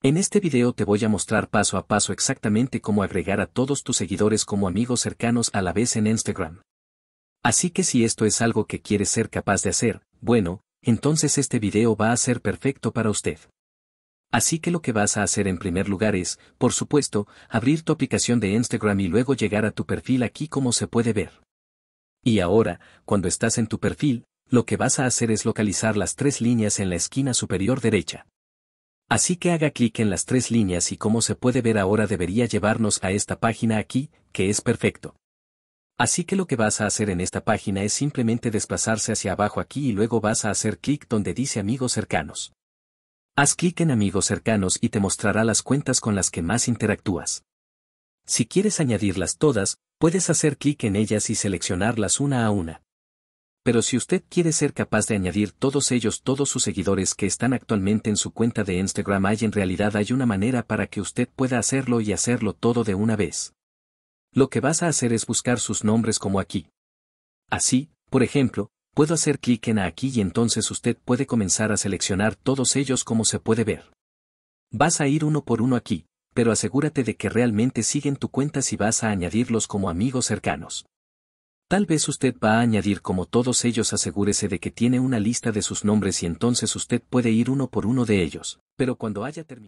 En este video te voy a mostrar paso a paso exactamente cómo agregar a todos tus seguidores como amigos cercanos a la vez en Instagram. Así que si esto es algo que quieres ser capaz de hacer, bueno, entonces este video va a ser perfecto para usted. Así que lo que vas a hacer en primer lugar es, por supuesto, abrir tu aplicación de Instagram y luego llegar a tu perfil aquí como se puede ver. Y ahora, cuando estás en tu perfil, lo que vas a hacer es localizar las tres líneas en la esquina superior derecha. Así que haga clic en las tres líneas y como se puede ver ahora debería llevarnos a esta página aquí, que es perfecto. Así que lo que vas a hacer en esta página es simplemente desplazarse hacia abajo aquí y luego vas a hacer clic donde dice amigos cercanos. Haz clic en amigos cercanos y te mostrará las cuentas con las que más interactúas. Si quieres añadirlas todas, puedes hacer clic en ellas y seleccionarlas una a una pero si usted quiere ser capaz de añadir todos ellos, todos sus seguidores que están actualmente en su cuenta de Instagram, hay en realidad hay una manera para que usted pueda hacerlo y hacerlo todo de una vez. Lo que vas a hacer es buscar sus nombres como aquí. Así, por ejemplo, puedo hacer clic en aquí y entonces usted puede comenzar a seleccionar todos ellos como se puede ver. Vas a ir uno por uno aquí, pero asegúrate de que realmente siguen tu cuenta si vas a añadirlos como amigos cercanos. Tal vez usted va a añadir como todos ellos asegúrese de que tiene una lista de sus nombres y entonces usted puede ir uno por uno de ellos, pero cuando haya terminado...